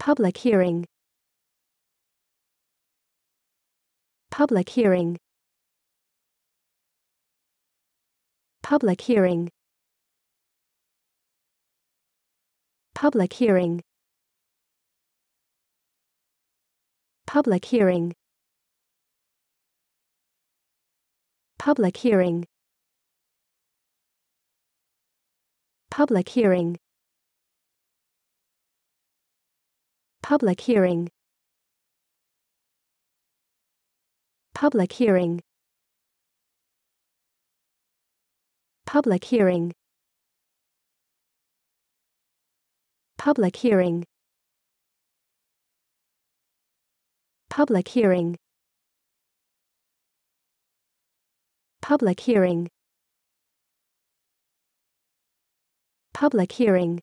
Public hearing. Public hearing. Public hearing. Public hearing. Public hearing. Public hearing. Public hearing. Public hearing. Public hearing. Public hearing. Public hearing. Public hearing. Public hearing. Public hearing.